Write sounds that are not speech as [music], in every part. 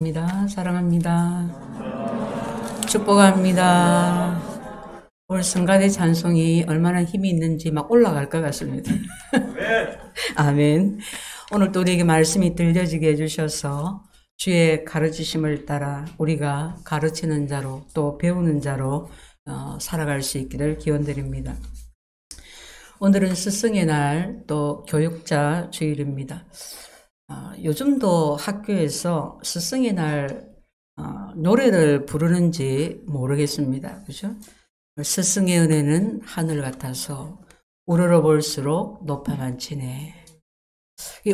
입니다. 사랑합니다. 축복합니다. 오늘 성가대 찬송이 얼마나 힘이 있는지 막 올라갈 것 같습니다. [laughs] 아멘. 오늘 또 우리에게 말씀이 들려지게 해주셔서 주의 가르치심을 따라 우리가 가르치는 자로 또 배우는 자로 어, 살아갈 수 있기를 기원드립니다. 오늘은 스승의 날 또 교육자 주일입니다. 아, 요즘도 학교에서 스승의 날 아, 노래를 부르는지 모르겠습니다. 그죠? 스승의 은혜는 하늘 같아서 우러러 볼수록 높아만 지네이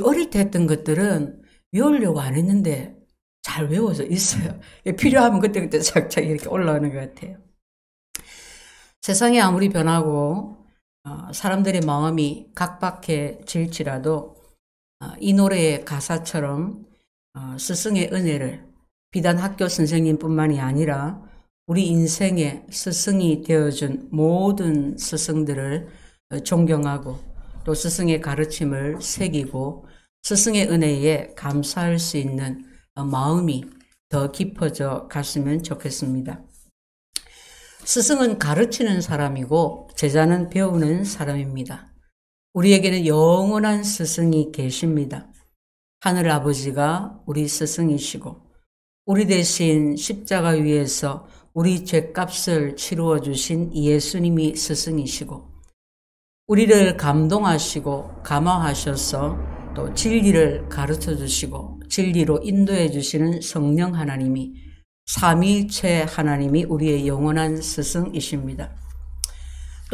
어릴 때 했던 것들은 외우려고 안 했는데 잘 외워져 있어요. 필요하면 그때그때 작작 이렇게 올라오는 것 같아요. 세상이 아무리 변하고 아, 사람들의 마음이 각박해질지라도 어, 이 노래의 가사처럼 어, 스승의 은혜를 비단 학교 선생님뿐만이 아니라 우리 인생의 스승이 되어준 모든 스승들을 어, 존경하고 또 스승의 가르침을 새기고 스승의 은혜에 감사할 수 있는 마음이 더 깊어져 갔으면 좋겠습니다. 스승은 가르치는 사람이고 제자는 배우는 사람입니다. 우리에게는 영원한 스승이 계십니다. 하늘 아버지가 우리 스승이시고 우리 대신 십자가 위에서 우리 죄값을 치루어 주신 예수님이 스승이시고 우리를 감동하시고 감화하셔서 또 진리를 가르쳐 주시고 진리로 인도해 주시는 성령 하나님이 삼위체 하나님이 우리의 영원한 스승이십니다.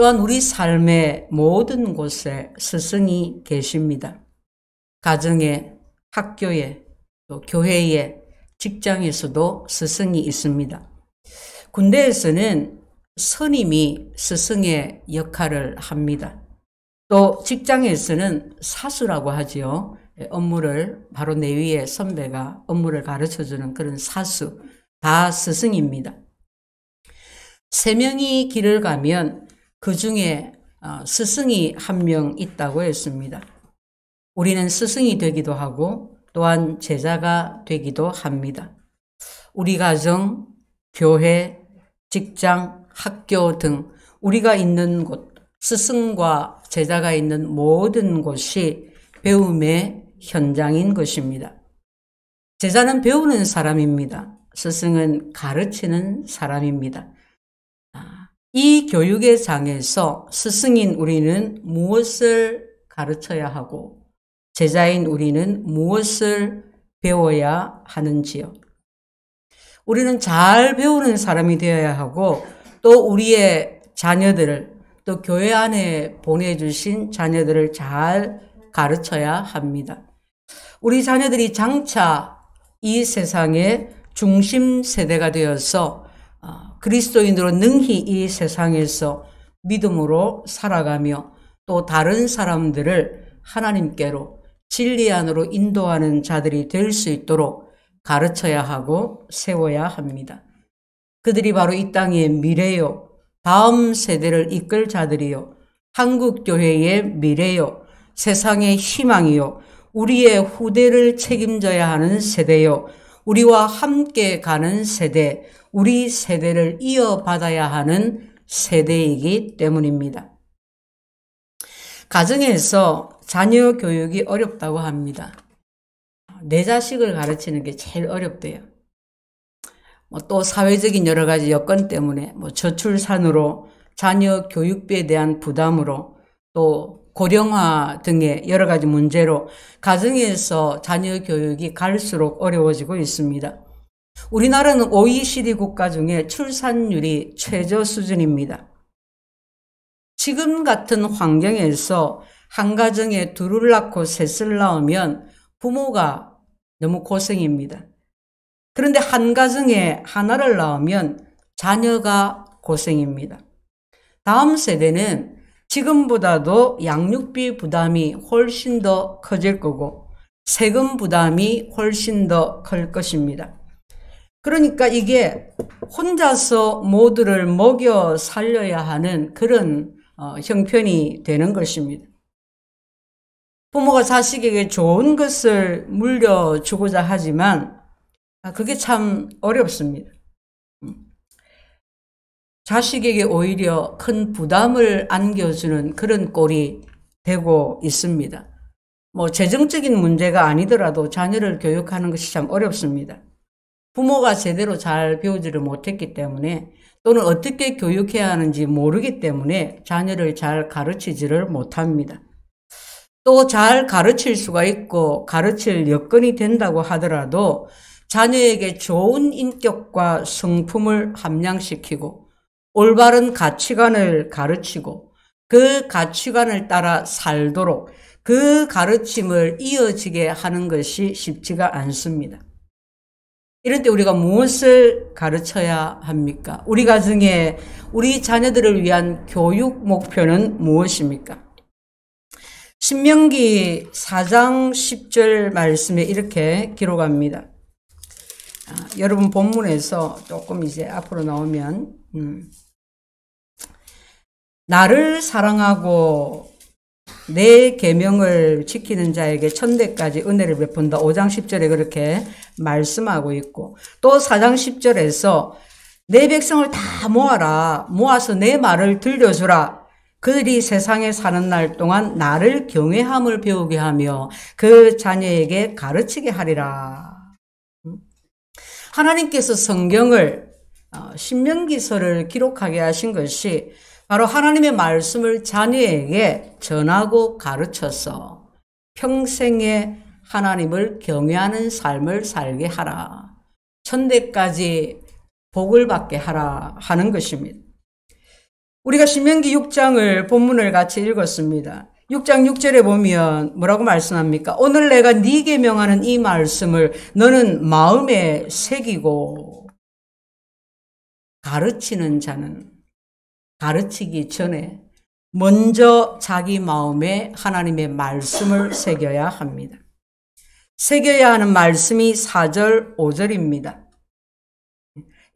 또한 우리 삶의 모든 곳에 스승이 계십니다. 가정에, 학교에, 또 교회에, 직장에서도 스승이 있습니다. 군대에서는 선임이 스승의 역할을 합니다. 또 직장에서는 사수라고 하지요. 업무를 바로 내 위에 선배가 업무를 가르쳐 주는 그런 사수, 다 스승입니다. 세 명이 길을 가면 그 중에 어, 스승이 한 명 있다고 했습니다. 우리는 스승이 되기도 하고 또한 제자가 되기도 합니다. 우리 가정, 교회, 직장, 학교 등 우리가 있는 곳, 스승과 제자가 있는 모든 곳이 배움의 현장인 것입니다. 제자는 배우는 사람입니다. 스승은 가르치는 사람입니다. 이 교육의 장에서 스승인 우리는 무엇을 가르쳐야 하고 제자인 우리는 무엇을 배워야 하는지요. 우리는 잘 배우는 사람이 되어야 하고 또 우리의 자녀들을 또 교회 안에 보내주신 자녀들을 잘 가르쳐야 합니다. 우리 자녀들이 장차 이 세상의 중심 세대가 되어서 그리스도인으로 능히 이 세상에서 믿음으로 살아가며 또 다른 사람들을 하나님께로 진리 안으로 인도하는 자들이 될 수 있도록 가르쳐야 하고 세워야 합니다. 그들이 바로 이 땅의 미래요. 다음 세대를 이끌 자들이요. 한국교회의 미래요. 세상의 희망이요. 우리의 후대를 책임져야 하는 세대요. 우리와 함께 가는 세대, 우리 세대를 이어받아야 하는 세대이기 때문입니다. 가정에서 자녀 교육이 어렵다고 합니다. 내 자식을 가르치는 게 제일 어렵대요. 뭐또 사회적인 여러 가지 여건 때문에 뭐 저출산으로 자녀 교육비에 대한 부담으로 또 고령화 등의 여러 가지 문제로 가정에서 자녀 교육이 갈수록 어려워지고 있습니다. 우리나라는 OECD 국가 중에 출산율이 최저 수준입니다. 지금 같은 환경에서 한 가정에 둘을 낳고 셋을 낳으면 부모가 너무 고생입니다. 그런데 한 가정에 하나를 낳으면 자녀가 고생입니다. 다음 세대는 지금보다도 양육비 부담이 훨씬 더 커질 거고 세금 부담이 훨씬 더 클 것입니다. 그러니까 이게 혼자서 모두를 먹여 살려야 하는 그런 어, 형편이 되는 것입니다. 부모가 자식에게 좋은 것을 물려주고자 하지만 아, 그게 참 어렵습니다. 자식에게 오히려 큰 부담을 안겨주는 그런 꼴이 되고 있습니다. 뭐 재정적인 문제가 아니더라도 자녀를 교육하는 것이 참 어렵습니다. 부모가 제대로 잘 배우지를 못했기 때문에 또는 어떻게 교육해야 하는지 모르기 때문에 자녀를 잘 가르치지를 못합니다. 또 잘 가르칠 수가 있고 가르칠 여건이 된다고 하더라도 자녀에게 좋은 인격과 성품을 함양시키고 올바른 가치관을 가르치고 그 가치관을 따라 살도록 그 가르침을 이어지게 하는 것이 쉽지가 않습니다. 이럴 때 우리가 무엇을 가르쳐야 합니까? 우리 가정에 우리 자녀들을 위한 교육 목표는 무엇입니까? 신명기 4장 10절 말씀에 이렇게 기록합니다. 아, 여러분 본문에서 조금 이제 앞으로 나오면 음. 나를 사랑하고 내 계명을 지키는 자에게 천대까지 은혜를 베푼다. 5장 10절에 그렇게 말씀하고 있고 또 4장 10절에서 내 백성을 다 모아라. 모아서 내 말을 들려주라. 그들이 세상에 사는 날 동안 나를 경외함을 배우게 하며 그 자녀에게 가르치게 하리라. 음. 하나님께서 성경을 어, 신명기서를 기록하게 하신 것이 바로 하나님의 말씀을 자녀에게 전하고 가르쳐서 평생에 하나님을 경외하는 삶을 살게 하라. 천대까지 복을 받게 하라 하는 것입니다. 우리가 신명기 6장을 본문을 같이 읽었습니다. 6장 6절에 보면 뭐라고 말씀합니까? 오늘 내가 네게 명하는 이 말씀을 너는 마음에 새기고 가르치는 자는 가르치기 전에 먼저 자기 마음에 하나님의 말씀을 새겨야 합니다. 새겨야 하는 말씀이 4절, 5절입니다.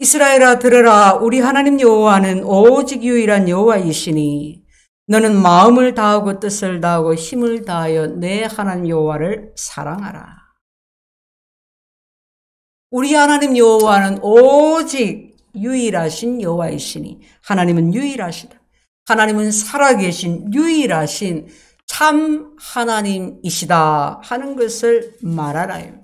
이스라엘아 들으라 우리 하나님 여호와는 오직 유일한 여호와이시니 너는 마음을 다하고 뜻을 다하고 힘을 다하여 내 하나님 여호와를 사랑하라. 우리 하나님 여호와는 오직 유일하신 여호와이시니 하나님은 유일하시다. 하나님은 살아계신 유일하신 참 하나님이시다 하는 것을 말하라요.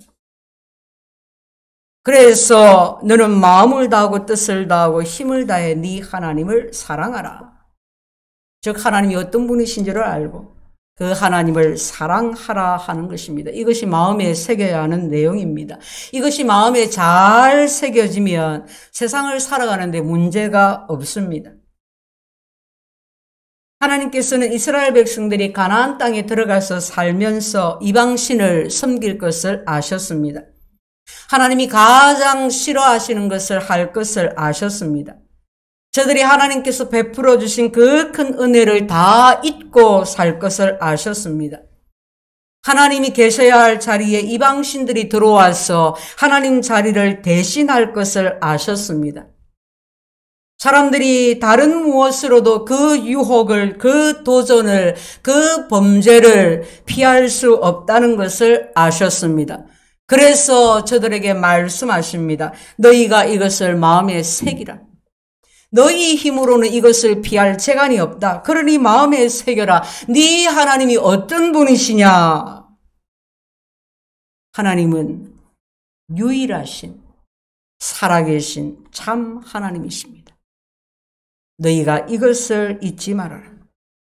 그래서 너는 마음을 다하고 뜻을 다하고 힘을 다해 네 하나님을 사랑하라. 즉 하나님이 어떤 분이신지를 알고 그 하나님을 사랑하라 하는 것입니다. 이것이 마음에 새겨야 하는 내용입니다. 이것이 마음에 잘 새겨지면 세상을 살아가는데 문제가 없습니다. 하나님께서는 이스라엘 백성들이 가나안 땅에 들어가서 살면서 이방신을 섬길 것을 아셨습니다. 하나님이 가장 싫어하시는 것을 할 것을 아셨습니다. 저들이 하나님께서 베풀어 주신 그 큰 은혜를 다 잊고 살 것을 아셨습니다. 하나님이 계셔야 할 자리에 이방신들이 들어와서 하나님 자리를 대신할 것을 아셨습니다. 사람들이 다른 무엇으로도 그 유혹을, 그 도전을, 그 범죄를 피할 수 없다는 것을 아셨습니다. 그래서 저들에게 말씀하십니다. 너희가 이것을 마음에 새기라. 너희 힘으로는 이것을 피할 재간이 없다. 그러니 마음에 새겨라. 네 하나님이 어떤 분이시냐? 하나님은 유일하신 살아계신 참 하나님이십니다. 너희가 이것을 잊지 말아라.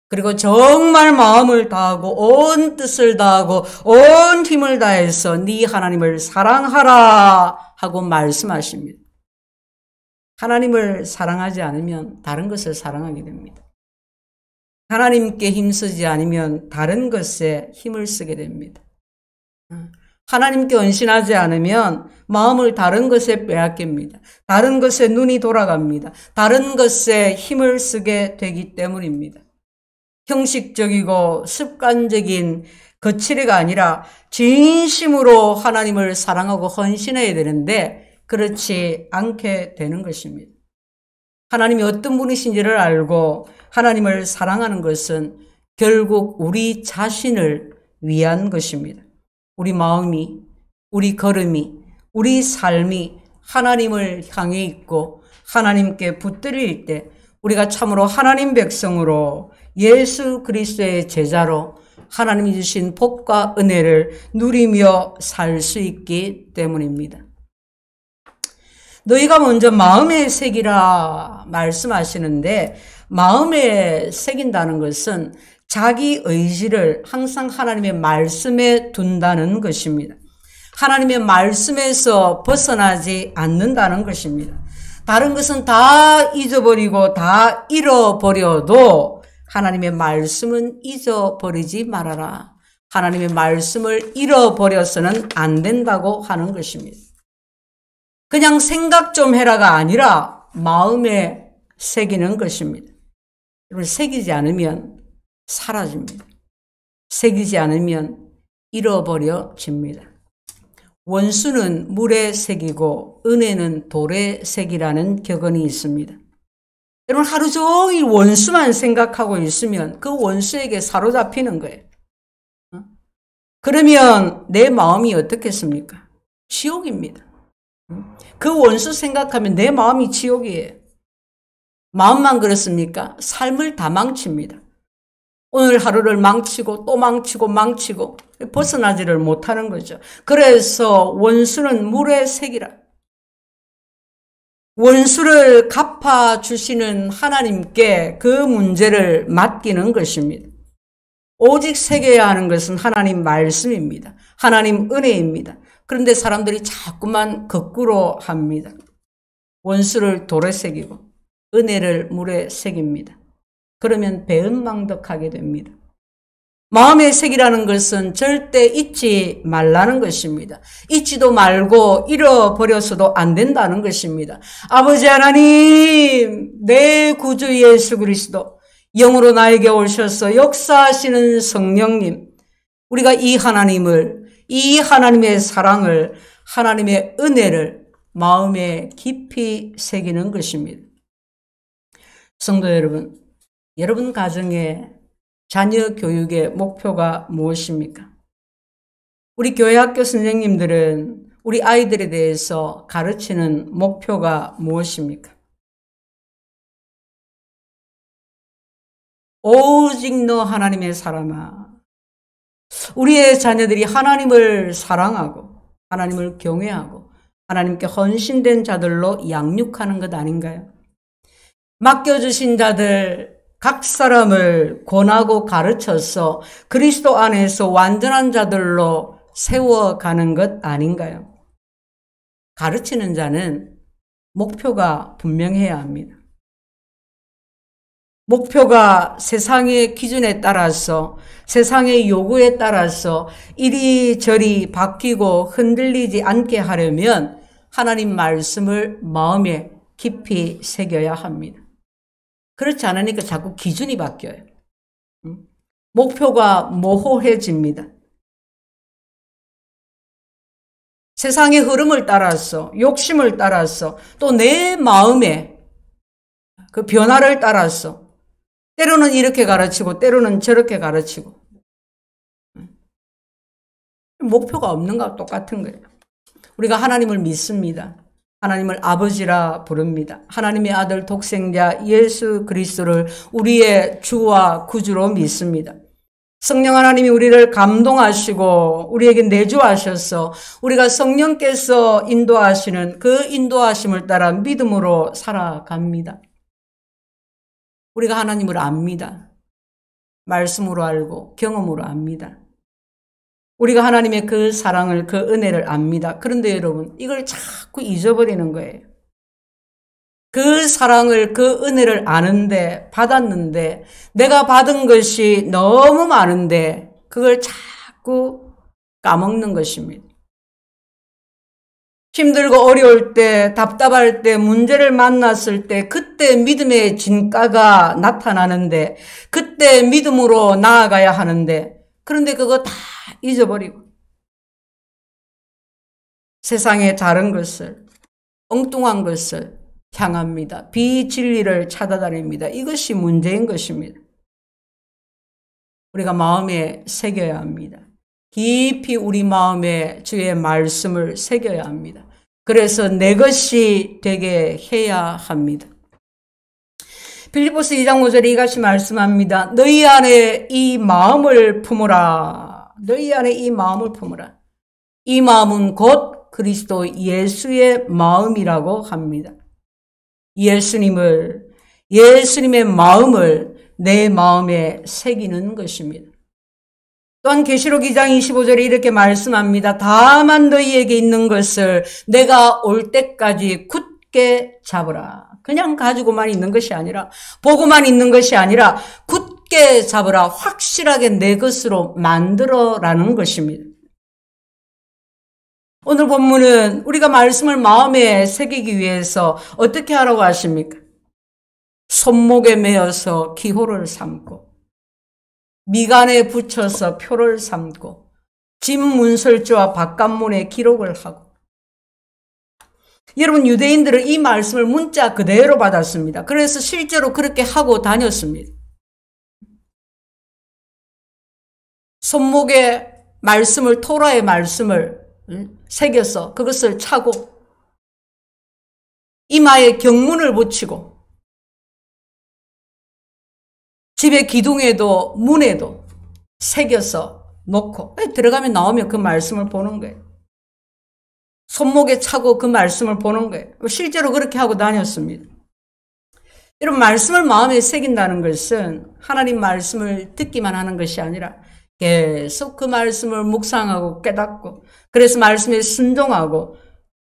그리고 정말 마음을 다하고 온 뜻을 다하고 온 힘을 다해서 네 하나님을 사랑하라 하고 말씀하십니다. 하나님을 사랑하지 않으면 다른 것을 사랑하게 됩니다. 하나님께 힘쓰지 않으면 다른 것에 힘을 쓰게 됩니다. 하나님께 헌신하지 않으면 마음을 다른 것에 빼앗깁니다. 다른 것에 눈이 돌아갑니다. 다른 것에 힘을 쓰게 되기 때문입니다. 형식적이고 습관적인 거칠이가 아니라 진심으로 하나님을 사랑하고 헌신해야 되는데 그렇지 않게 되는 것입니다. 하나님이 어떤 분이신지를 알고 하나님을 사랑하는 것은 결국 우리 자신을 위한 것입니다. 우리 마음이, 우리 걸음이, 우리 삶이 하나님을 향해 있고 하나님께 붙들릴 때 우리가 참으로 하나님 백성으로 예수 그리스도의 제자로 하나님이 주신 복과 은혜를 누리며 살 수 있기 때문입니다. 너희가 먼저 마음에 새기라 말씀하시는데 마음에 새긴다는 것은 자기 의지를 항상 하나님의 말씀에 둔다는 것입니다. 하나님의 말씀에서 벗어나지 않는다는 것입니다. 다른 것은 다 잊어버리고 다 잃어버려도 하나님의 말씀은 잊어버리지 말아라. 하나님의 말씀을 잃어버려서는 안 된다고 하는 것입니다. 그냥 생각 좀 해라가 아니라 마음에 새기는 것입니다. 여러분, 새기지 않으면 사라집니다. 새기지 않으면 잃어버려집니다. 원수는 물에 새기고 은혜는 돌에 새기라는 격언이 있습니다. 여러분 하루 종일 원수만 생각하고 있으면 그 원수에게 사로잡히는 거예요. 어? 그러면 내 마음이 어떻겠습니까? 지옥입니다. 그 원수 생각하면 내 마음이 지옥이에요. 마음만 그렇습니까? 삶을 다 망칩니다. 오늘 하루를 망치고 또 망치고 망치고 벗어나지를 못하는 거죠. 그래서 원수는 물의 색이라. 원수를 갚아주시는 하나님께 그 문제를 맡기는 것입니다. 오직 새겨야 하는 것은 하나님 말씀입니다. 하나님 은혜입니다. 그런데 사람들이 자꾸만 거꾸로 합니다. 원수를 돌에 새기고 은혜를 물에 새깁니다. 그러면 배은망덕하게 됩니다. 마음의 색이라는 것은 절대 잊지 말라는 것입니다. 잊지도 말고 잃어버려서도 안 된다는 것입니다. 아버지 하나님, 내 구주 예수 그리스도, 영으로 나에게 오셔서 역사하시는 성령님, 우리가 이 하나님을 이 하나님의 사랑을 하나님의 은혜를 마음에 깊이 새기는 것입니다. 성도 여러분, 여러분 가정의 자녀 교육의 목표가 무엇입니까? 우리 교회 학교 선생님들은 우리 아이들에 대해서 가르치는 목표가 무엇입니까? 오직 너 하나님의 사람아, 우리의 자녀들이 하나님을 사랑하고 하나님을 경외하고 하나님께 헌신된 자들로 양육하는 것 아닌가요? 맡겨주신 자들 각 사람을 권하고 가르쳐서 그리스도 안에서 완전한 자들로 세워가는 것 아닌가요? 가르치는 자는 목표가 분명해야 합니다. 목표가 세상의 기준에 따라서 세상의 요구에 따라서 이리저리 바뀌고 흔들리지 않게 하려면 하나님 말씀을 마음에 깊이 새겨야 합니다. 그렇지 않으니까 자꾸 기준이 바뀌어요. 음? 목표가 모호해집니다. 세상의 흐름을 따라서 욕심을 따라서 또 내 마음의 그 변화를 따라서 때로는 이렇게 가르치고 때로는 저렇게 가르치고 목표가 없는 것과 똑같은 거예요. 우리가 하나님을 믿습니다. 하나님을 아버지라 부릅니다. 하나님의 아들 독생자 예수 그리스도를 우리의 주와 구주로 믿습니다. 성령 하나님이 우리를 감동하시고 우리에게 내주하셔서 우리가 성령께서 인도하시는 그 인도하심을 따라 믿음으로 살아갑니다. 우리가 하나님을 압니다. 말씀으로 알고 경험으로 압니다. 우리가 하나님의 그 사랑을, 그 은혜를 압니다. 그런데 여러분, 이걸 자꾸 잊어버리는 거예요. 그 사랑을, 그 은혜를 아는데, 받았는데, 내가 받은 것이 너무 많은데, 그걸 자꾸 까먹는 것입니다. 힘들고 어려울 때, 답답할 때, 문제를 만났을 때, 그때 믿음의 진가가 나타나는데, 그때 믿음으로 나아가야 하는데, 그런데 그거 다 잊어버리고, 세상의 다른 것을, 엉뚱한 것을 향합니다. 비진리를 찾아다닙니다. 이것이 문제인 것입니다. 우리가 마음에 새겨야 합니다. 깊이 우리 마음에 주의 말씀을 새겨야 합니다. 그래서 내 것이 되게 해야 합니다. 필리포스 2장 5절에 이같이 말씀합니다. 너희 안에 이 마음을 품으라. 너희 안에 이 마음을 품으라. 이 마음은 곧 그리스도 예수의 마음이라고 합니다. 예수님을, 예수님의 마음을 내 마음에 새기는 것입니다. 또한 계시록 2장 25절에 이렇게 말씀합니다. 다만 너희에게 있는 것을 내가 올 때까지 굳게 잡으라. 그냥 가지고만 있는 것이 아니라 보고만 있는 것이 아니라 굳게 잡으라. 확실하게 내 것으로 만들어라는 것입니다. 오늘 본문은 우리가 말씀을 마음에 새기기 위해서 어떻게 하라고 하십니까? 손목에 매어서 기호를 삼고 미간에 붙여서 표를 삼고 집 문설주와 바깥문에 기록을 하고 여러분 유대인들은 이 말씀을 문자 그대로 받았습니다. 그래서 실제로 그렇게 하고 다녔습니다. 손목에 말씀을 토라의 말씀을 새겨서 그것을 차고 이마에 경문을 붙이고 집에 기둥에도 문에도 새겨서 놓고 들어가면 나오면 그 말씀을 보는 거예요. 손목에 차고 그 말씀을 보는 거예요. 실제로 그렇게 하고 다녔습니다. 이런 말씀을 마음에 새긴다는 것은 하나님 말씀을 듣기만 하는 것이 아니라 계속 그 말씀을 묵상하고 깨닫고 그래서 말씀에 순종하고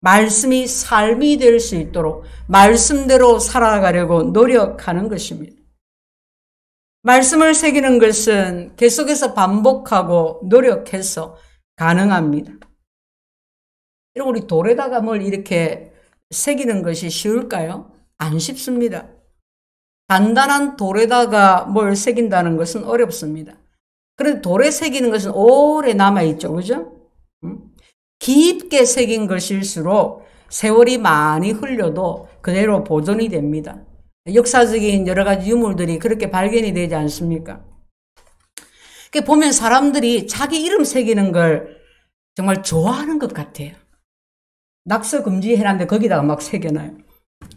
말씀이 삶이 될 수 있도록 말씀대로 살아가려고 노력하는 것입니다. 말씀을 새기는 것은 계속해서 반복하고 노력해서 가능합니다. 여러분, 우리 돌에다가 뭘 이렇게 새기는 것이 쉬울까요? 안 쉽습니다. 단단한 돌에다가 뭘 새긴다는 것은 어렵습니다. 그런데 돌에 새기는 것은 오래 남아있죠. 그죠? 음? 깊게 새긴 것일수록 세월이 많이 흘려도 그대로 보존이 됩니다. 역사적인 여러 가지 유물들이 그렇게 발견이 되지 않습니까? 보면 사람들이 자기 이름 새기는 걸 정말 좋아하는 것 같아요. 낙서 금지해놨는데 거기다가 막 새겨놔요.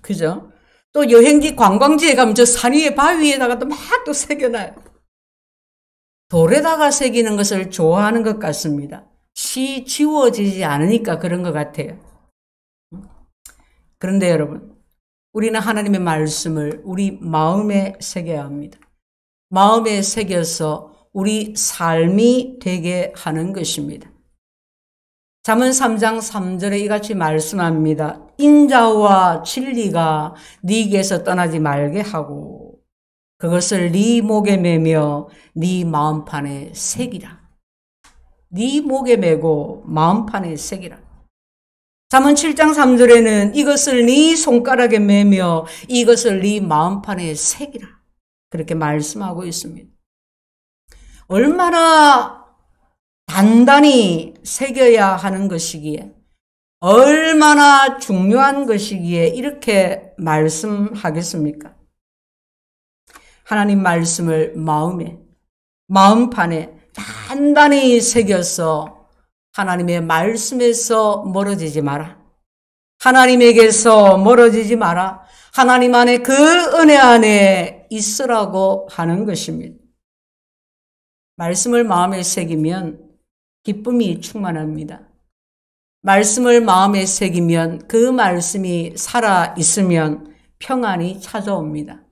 그죠? 또 여행지 관광지에 가면 저 산 위에 바위에다가 또 막 또 새겨놔요. 돌에다가 새기는 것을 좋아하는 것 같습니다. 시 지워지지 않으니까 그런 것 같아요. 그런데 여러분, 우리는 하나님의 말씀을 우리 마음에 새겨야 합니다. 마음에 새겨서 우리 삶이 되게 하는 것입니다. 잠언 3장 3절에 이같이 말씀합니다. 인자와 진리가 네게서 떠나지 말게 하고 그것을 네 목에 매며 네 마음판에 새기라. 네 목에 매고 마음판에 새기라. 잠문 7장 3절에는 이것을 네 손가락에 매며 이것을 네 마음판에 새기라. 그렇게 말씀하고 있습니다. 얼마나 단단히 새겨야 하는 것이기에 얼마나 중요한 것이기에 이렇게 말씀하겠습니까? 하나님 말씀을 마음에 마음판에 단단히 새겨서 하나님의 말씀에서 멀어지지 마라. 하나님에게서 멀어지지 마라. 하나님 안에 그 은혜 안에 있으라고 하는 것입니다. 말씀을 마음에 새기면 기쁨이 충만합니다. 말씀을 마음에 새기면 그 말씀이 살아 있으면 평안이 찾아옵니다.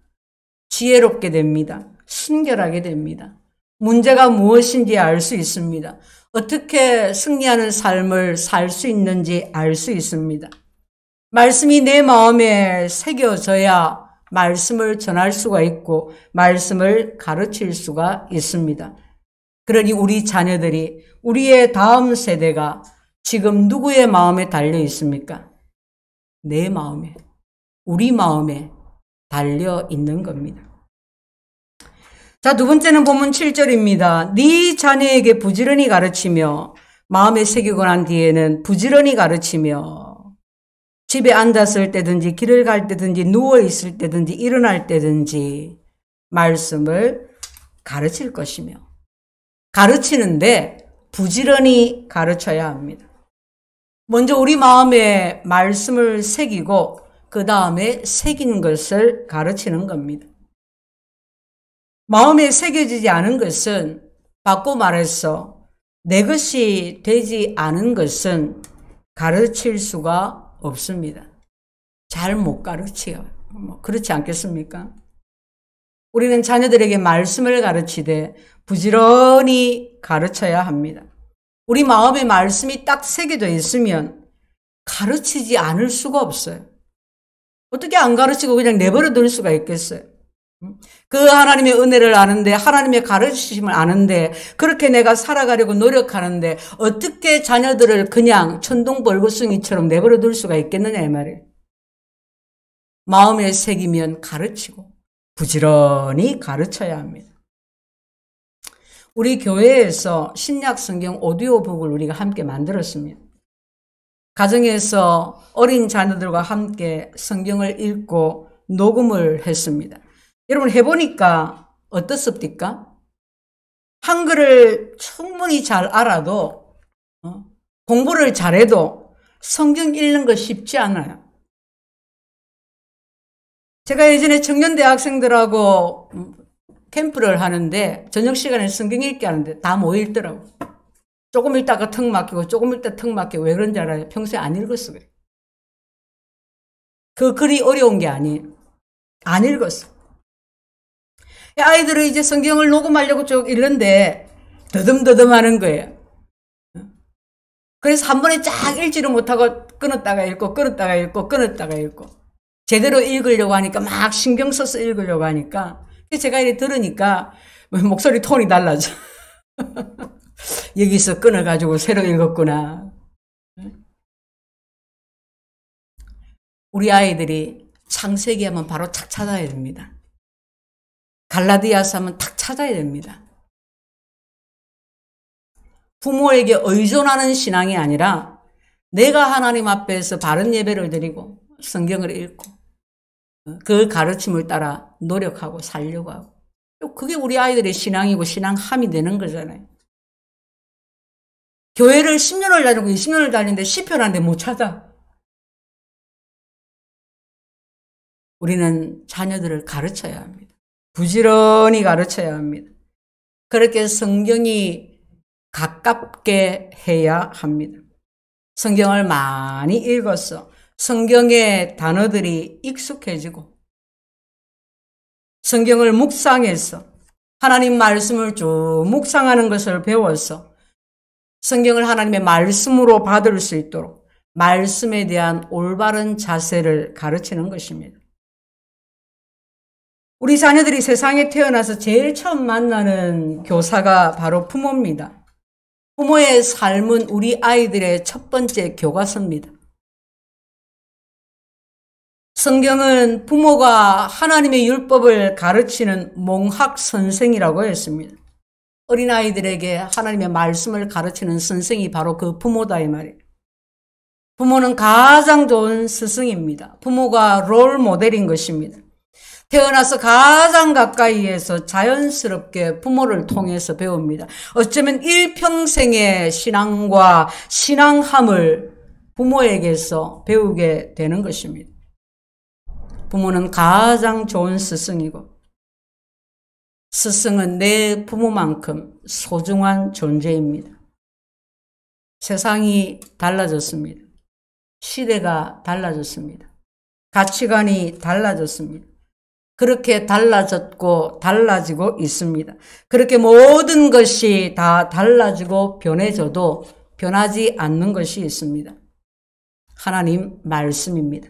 지혜롭게 됩니다. 순결하게 됩니다. 문제가 무엇인지 알 수 있습니다. 어떻게 승리하는 삶을 살 수 있는지 알 수 있습니다. 말씀이 내 마음에 새겨져야 말씀을 전할 수가 있고 말씀을 가르칠 수가 있습니다. 그러니 우리 자녀들이 우리의 다음 세대가 지금 누구의 마음에 달려 있습니까? 내 마음에, 우리 마음에 달려 있는 겁니다. 자, 두 번째는 본문 7절입니다. 네 자녀에게 부지런히 가르치며 마음에 새기고 난 뒤에는 부지런히 가르치며 집에 앉았을 때든지 길을 갈 때든지 누워 있을 때든지 일어날 때든지 말씀을 가르칠 것이며 가르치는데 부지런히 가르쳐야 합니다. 먼저 우리 마음에 말씀을 새기고 그 다음에 새긴 것을 가르치는 겁니다. 마음에 새겨지지 않은 것은 바꿔 말해서 내 것이 되지 않은 것은 가르칠 수가 없습니다. 잘 못 가르치요. 뭐 그렇지 않겠습니까? 우리는 자녀들에게 말씀을 가르치되 부지런히 가르쳐야 합니다. 우리 마음에 말씀이 딱 새겨져 있으면 가르치지 않을 수가 없어요. 어떻게 안 가르치고 그냥 내버려 둘 수가 있겠어요? 그 하나님의 은혜를 아는데 하나님의 가르치심을 아는데 그렇게 내가 살아가려고 노력하는데 어떻게 자녀들을 그냥 천둥벌구숭이처럼 내버려 둘 수가 있겠느냐 이 말이에요. 마음에 새기면 가르치고 부지런히 가르쳐야 합니다. 우리 교회에서 신약 성경 오디오북을 우리가 함께 만들었습니다. 가정에서 어린 자녀들과 함께 성경을 읽고 녹음을 했습니다. 여러분 해보니까 어떻습니까? 한글을 충분히 잘 알아도 어? 공부를 잘해도 성경 읽는 거 쉽지 않아요. 제가 예전에 청년대 학생들하고 음, 캠프를 하는데 저녁 시간에 성경 읽기 하는데 다 모이더라고. 조금 읽다가 턱 막히고 조금 읽다 가턱 막히고 왜 그런지 알아요? 평소에 안 읽었어 그그 글이 어려운 게 아니에요. 안 읽었어. 아이들은 이제 성경을 녹음하려고 쭉 읽는데 더듬더듬 하는 거예요. 그래서 한 번에 쫙 읽지를 못하고 끊었다가 읽고 끊었다가 읽고 끊었다가 읽고 제대로 읽으려고 하니까 막 신경 써서 읽으려고 하니까 제가 이렇게 들으니까 목소리 톤이 달라져. [laughs] 여기서 끊어가지고 새로 읽었구나. 우리 아이들이 창세기 하면 바로 착 찾아야 됩니다. 갈라디아서 하면 탁 찾아야 됩니다. 부모에게 의존하는 신앙이 아니라 내가 하나님 앞에서 바른 예배를 드리고 성경을 읽고 그 가르침을 따라 노력하고 살려고 하고 그게 우리 아이들의 신앙이고 신앙함이 되는 거잖아요. 교회를 10년을 다니고 20년을 다니는데 시편한테 못 찾아. 우리는 자녀들을 가르쳐야 합니다. 부지런히 가르쳐야 합니다. 그렇게 성경이 가깝게 해야 합니다. 성경을 많이 읽어서 성경의 단어들이 익숙해지고 성경을 묵상해서 하나님 말씀을 쭉 묵상하는 것을 배워서 성경을 하나님의 말씀으로 받을 수 있도록 말씀에 대한 올바른 자세를 가르치는 것입니다. 우리 자녀들이 세상에 태어나서 제일 처음 만나는 교사가 바로 부모입니다. 부모의 삶은 우리 아이들의 첫 번째 교과서입니다. 성경은 부모가 하나님의 율법을 가르치는 몽학 선생이라고 했습니다. 어린아이들에게 하나님의 말씀을 가르치는 선생이 바로 그 부모다 이 말이에요. 부모는 가장 좋은 스승입니다. 부모가 롤 모델인 것입니다. 태어나서 가장 가까이에서 자연스럽게 부모를 통해서 배웁니다. 어쩌면 일평생의 신앙과 신앙함을 부모에게서 배우게 되는 것입니다. 부모는 가장 좋은 스승이고 스승은 내 부모만큼 소중한 존재입니다. 세상이 달라졌습니다. 시대가 달라졌습니다. 가치관이 달라졌습니다. 그렇게 달라졌고 달라지고 있습니다. 그렇게 모든 것이 다 달라지고 변해져도 변하지 않는 것이 있습니다. 하나님 말씀입니다.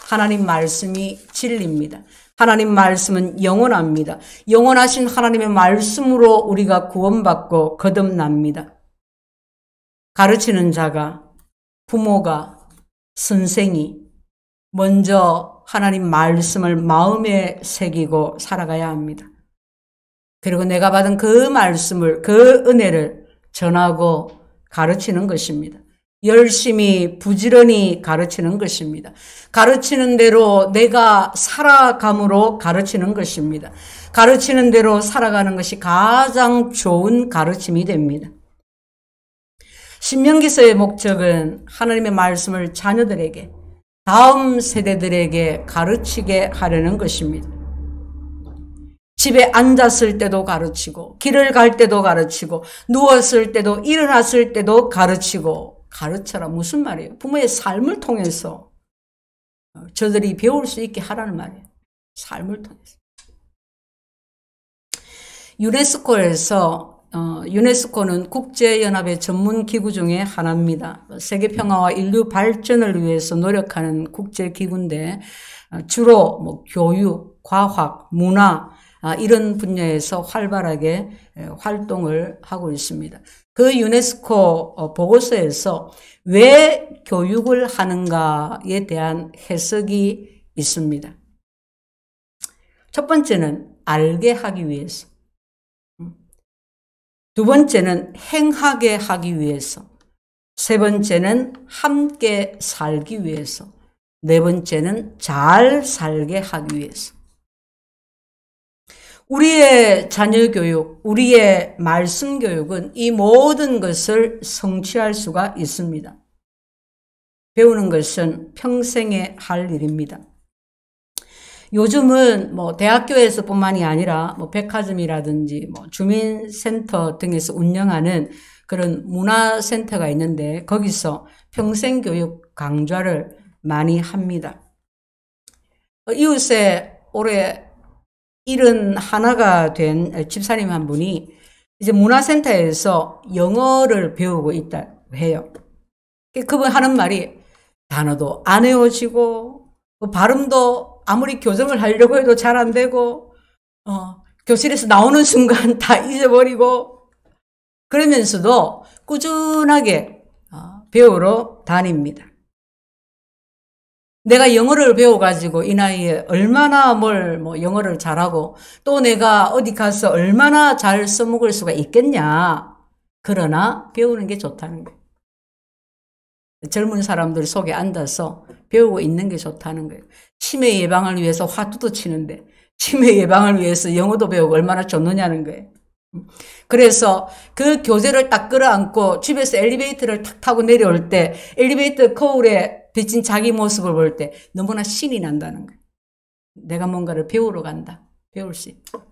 하나님 말씀이 진리입니다. 하나님 말씀은 영원합니다. 영원하신 하나님의 말씀으로 우리가 구원받고 거듭납니다. 가르치는 자가 부모가 선생이 먼저 하나님 말씀을 마음에 새기고 살아가야 합니다. 그리고 내가 받은 그 말씀을, 그 은혜를 전하고 가르치는 것입니다. 열심히, 부지런히 가르치는 것입니다. 가르치는 대로 내가 살아감으로 가르치는 것입니다. 가르치는 대로 살아가는 것이 가장 좋은 가르침이 됩니다. 신명기서의 목적은 하나님의 말씀을 자녀들에게 다음 세대들에게 가르치게 하려는 것입니다. 집에 앉았을 때도 가르치고, 길을 갈 때도 가르치고, 누웠을 때도, 일어났을 때도 가르치고, 가르쳐라. 무슨 말이에요? 부모의 삶을 통해서 저들이 배울 수 있게 하라는 말이에요. 삶을 통해서. 유네스코에서 어, 유네스코는 국제연합의 전문 기구 중에 하나입니다. 세계 평화와 인류 발전을 위해서 노력하는 국제 기구인데 어, 주로 뭐 교육, 과학, 문화 아, 이런 분야에서 활발하게 활동을 하고 있습니다. 그 유네스코 어, 보고서에서 왜 교육을 하는가에 대한 해석이 있습니다. 첫 번째는 알게 하기 위해서. 두 번째는 행하게 하기 위해서. 세 번째는 함께 살기 위해서. 네 번째는 잘 살게 하기 위해서. 우리의 자녀 교육, 우리의 말씀 교육은 이 모든 것을 성취할 수가 있습니다. 배우는 것은 평생에 할 일입니다. 요즘은 뭐 대학교에서뿐만이 아니라 뭐 백화점이라든지 뭐 주민센터 등에서 운영하는 그런 문화센터가 있는데 거기서 평생교육 강좌를 많이 합니다. 이웃에 올해 일은 하나가 된 집사님 한 분이 이제 문화센터에서 영어를 배우고 있다 해요. 그러니까 그분 하는 말이 단어도 안 외워지고 그 발음도 아무리 교정을 하려고 해도 잘 안 되고 어, 교실에서 나오는 순간 [laughs] 다 잊어버리고 그러면서도 꾸준하게 어, 배우러 다닙니다. 내가 영어를 배워가지고 이 나이에 얼마나 뭘 뭐 영어를 잘하고 또 내가 어디 가서 얼마나 잘 써먹을 수가 있겠냐. 그러나 배우는 게 좋다는 거예요. 젊은 사람들 속에 앉아서 배우고 있는 게 좋다는 거예요. 치매 예방을 위해서 화두도 치는데 치매 예방을 위해서 영어도 배우고 얼마나 좋느냐는 거예요. 그래서 그 교재를 딱 끌어안고 집에서 엘리베이터를 탁 타고 내려올 때 엘리베이터 거울에 비친 자기 모습을 볼 때 너무나 신이 난다는 거예요. 내가 뭔가를 배우러 간다. 배울 수 있다.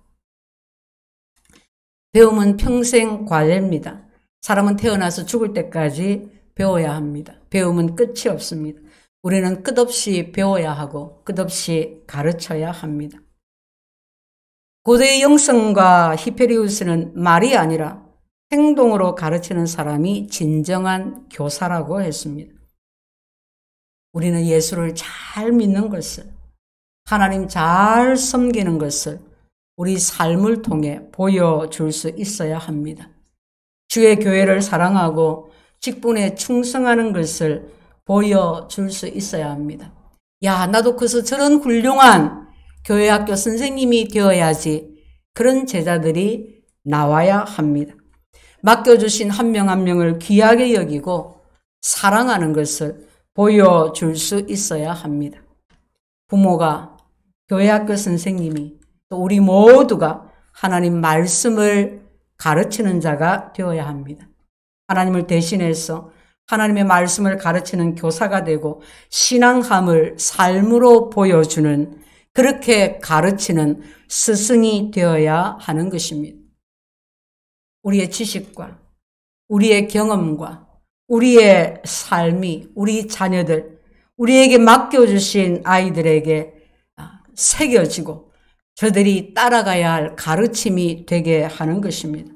배움은 평생 과제입니다. 사람은 태어나서 죽을 때까지 배워야 합니다. 배움은 끝이 없습니다. 우리는 끝없이 배워야 하고 끝없이 가르쳐야 합니다. 고대의 영성과 히페리우스는 말이 아니라 행동으로 가르치는 사람이 진정한 교사라고 했습니다. 우리는 예수를 잘 믿는 것을, 하나님 잘 섬기는 것을 우리 삶을 통해 보여줄 수 있어야 합니다. 주의 교회를 사랑하고 직분에 충성하는 것을 보여줄 수 있어야 합니다. 야, 나도 그서 저런 훌륭한 교회 학교 선생님이 되어야지 그런 제자들이 나와야 합니다. 맡겨주신 한 명한 한 명을 귀하게 여기고 사랑하는 것을 보여줄 수 있어야 합니다. 부모가 교회 학교 선생님이 또 우리 모두가 하나님 말씀을 가르치는 자가 되어야 합니다. 하나님을 대신해서 하나님의 말씀을 가르치는 교사가 되고 신앙함을 삶으로 보여주는 그렇게 가르치는 스승이 되어야 하는 것입니다. 우리의 지식과 우리의 경험과 우리의 삶이 우리 자녀들 우리에게 맡겨주신 아이들에게 아, 새겨지고 저들이 따라가야 할 가르침이 되게 하는 것입니다.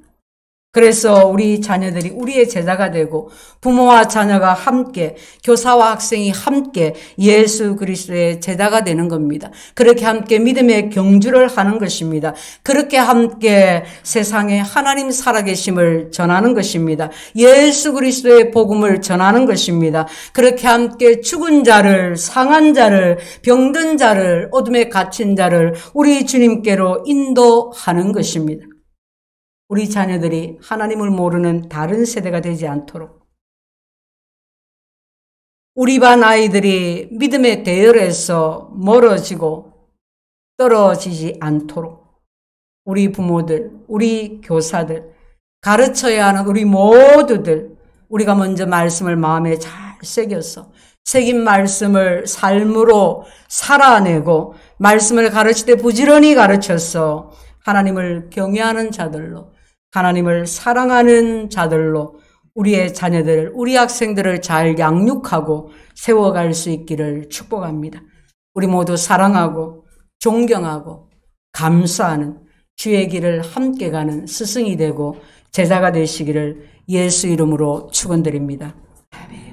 그래서 우리 자녀들이 우리의 제자가 되고 부모와 자녀가 함께 교사와 학생이 함께 예수 그리스도의 제자가 되는 겁니다. 그렇게 함께 믿음의 경주를 하는 것입니다. 그렇게 함께 세상에 하나님 살아계심을 전하는 것입니다. 예수 그리스도의 복음을 전하는 것입니다. 그렇게 함께 죽은 자를 상한 자를 병든 자를 어둠에 갇힌 자를 우리 주님께로 인도하는 것입니다. 우리 자녀들이 하나님을 모르는 다른 세대가 되지 않도록 우리 반 아이들이 믿음의 대열에서 멀어지고 떨어지지 않도록 우리 부모들, 우리 교사들, 가르쳐야 하는 우리 모두들 우리가 먼저 말씀을 마음에 잘 새겨서 새긴 말씀을 삶으로 살아내고 말씀을 가르치되 부지런히 가르쳐서 하나님을 경외하는 자들로 하나님을 사랑하는 자들로 우리의 자녀들, 우리 학생들을 잘 양육하고 세워갈 수 있기를 축복합니다. 우리 모두 사랑하고 존경하고 감사하는 주의 길을 함께 가는 스승이 되고 제자가 되시기를 예수 이름으로 축원드립니다. 아멘.